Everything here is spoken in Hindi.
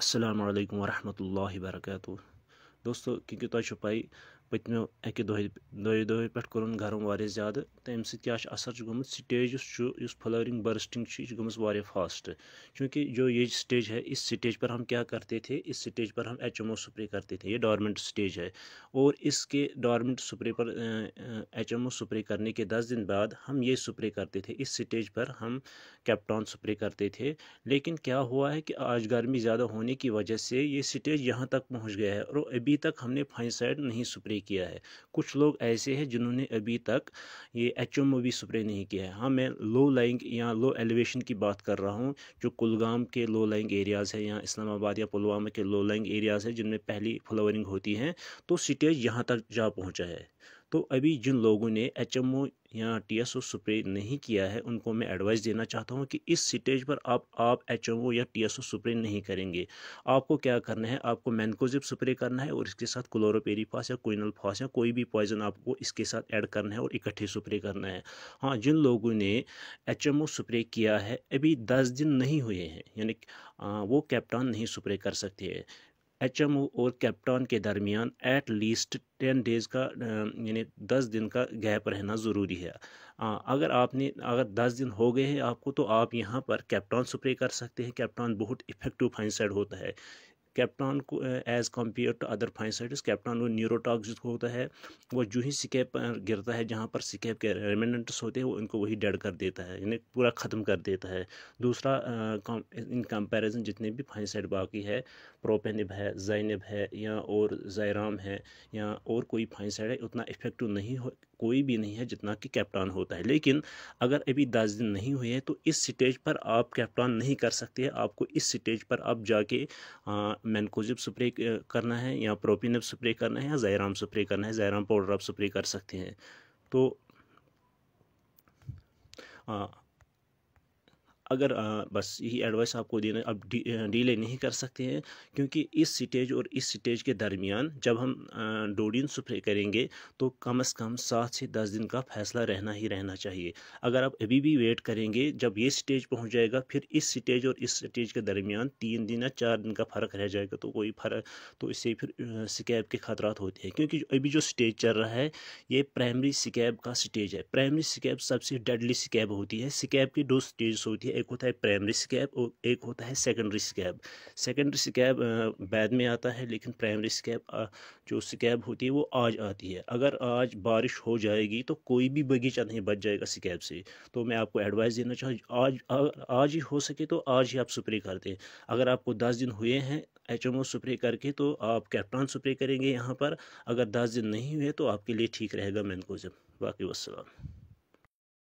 असलम वरहमल वर्क दोस्तों क्योंकि तुम तो पाई پٔتمیو اَکہِ دۄہہِ دۄیہِ دۄہہِ پٮ۪ٹھ کوٚرُن گرم واریاہ زیادٕ تہٕ اَمہِ سۭتۍ کیٛاہ چھُ اَثر چھُ گوٚمُت سِٹیج یُس چھُ یُس فٕلورِنٛگ بٔرسٹِنٛگ چھِ یہِ چھِ گٔمٕژ واریاہ فاسٹ چوٗنٛکہِ جو یہِ سِٹیج ہے इस سِٹیج पर हम क्या करते थे इस स्टेज पर हम एच एम ओ स्प्रे करते थे ये डॉर्मेंट स्टेज है और इसके डॉर्मेंट स्प्रे पर एच एम ओ स्प्रे करने के दस दिन बाद हम ये स्प्रे करते थे इस स्टेज पर हम कैप्टॉन स्प्रे करते थे लेकिन क्या हुआ है कि आज गर्मी ज़्यादा होने की वजह से ये स्टेज यहाँ तक पहुँच गया है और अभी तक हमने फाइनसाइड नहीं स्प्रे नहीं किया है कुछ लोग ऐसे हैं जिन्होंने अभी तक ये एच एम ओ स्प्रे नहीं किया है हाँ मैं लो लाइंग या लो एलिवेशन की बात कर रहा हूँ जो कुलगाम के लो लाइंग एरियाज़ हैं या इस्लामाबाद या पुलवामा के लो लाइंग एरियाज़ हैं जिनमें पहली फ्लावरिंग होती हैं तो स्टेज यहाँ तक जा पहुँचा है तो अभी जिन लोगों ने एच एम ओ या टीएसओ स्प्रे नहीं किया है उनको मैं एडवाइस देना चाहता हूँ कि इस स्टेज पर आप आप एचएमओ या टीएसओ स्प्रे नहीं करेंगे आपको क्या करना है आपको मैनकोजिप स्प्रे करना है और इसके साथ क्लोरोपेरी फास या क्विनल फास या कोई भी पॉइजन आपको इसके साथ ऐड करना है और इकट्ठे स्प्रे करना है हाँ जिन लोगों ने एच स्प्रे किया है अभी दस दिन नहीं हुए हैं यानी वो कैप्टान नहीं स्प्रे कर सकते हैं एच और कैप्टन के दरमियान एट लीस्ट टेन डेज़ का यानी दस दिन का गैप रहना ज़रूरी है आ, अगर आपने अगर दस दिन हो गए हैं आपको तो आप यहाँ पर कैप्टन स्प्रे कर सकते हैं कैप्टन बहुत इफ़ेक्टिव फाइनसाइड होता है कैप्टॉन को एज़ कम्पेयर टू अदर फाइनसाइटिस कैप्टॉन वो न्यूरोटॉक्सिक होता है वो जो ही पर गिरता है जहाँ पर स्केप के रेमिनेंट्स होते हैं वो इनको वही डेड कर देता है इन्हें पूरा ख़त्म कर देता है दूसरा इन कंपैरिजन जितने भी फाइनसाइट बाकी है प्रोपेनिब है जैनब है या और जैराम है या और कोई फाइनसाइड है उतना इफेक्टिव नहीं हो कोई भी नहीं है जितना कि कैप्टॉन होता है लेकिन अगर अभी दस दिन नहीं हुए हैं तो इस स्टेज पर आप कैप्टॉन नहीं कर सकते आपको इस स्टेज पर आप जाके मैनकोजिप स्प्रे करना है या प्रोपिनप स्प्रे करना है या जैराम स्प्रे करना है जहराम पाउडर आप स्प्रे कर सकते हैं तो अगर आ, बस यही एडवाइस आपको देना आप डीले नहीं कर सकते हैं क्योंकि इस स्टेज और इस स्टेज के दरमियान जब हम डोडिन स्प्रे करेंगे तो कम अज़ कम सात से दस दिन का फैसला रहना ही रहना चाहिए अगर आप अभी भी वेट करेंगे जब ये स्टेज पहुंच जाएगा फिर इस स्टेज और इस स्टेज के दरमियान तीन दिन या चार दिन का फ़र्क रह जाएगा तो कोई फ़र्क तो इससे फिर स्कैब के ख़तरात होते हैं क्योंकि अभी जो स्टेज चल रहा है ये प्राइमरी स्कैब का स्टेज है प्राइमरी स्कैब सबसे डेडली स्कैब होती है स्कैब की दो स्टेज होती है एक होता है प्राइमरी स्कैब और एक होता है सेकेंडरी स्कैब सेकेंडरी स्कैब बाद में आता है लेकिन प्राइमरी स्कैब जो स्कैब होती है वो आज आती है अगर आज बारिश हो जाएगी तो कोई भी बगीचा नहीं बच जाएगा स्कैब से तो मैं आपको एडवाइस देना चाहूँ आज आज ही हो सके तो आज ही आप स्प्रे करते हैं अगर आपको दस दिन हुए हैं एच एम ओ स्प्रे करके तो आप कैप्टन स्प्रे करेंगे यहाँ पर अगर दस दिन नहीं हुए तो आपके लिए ठीक रहेगा मैनकोजम बाकी वसलम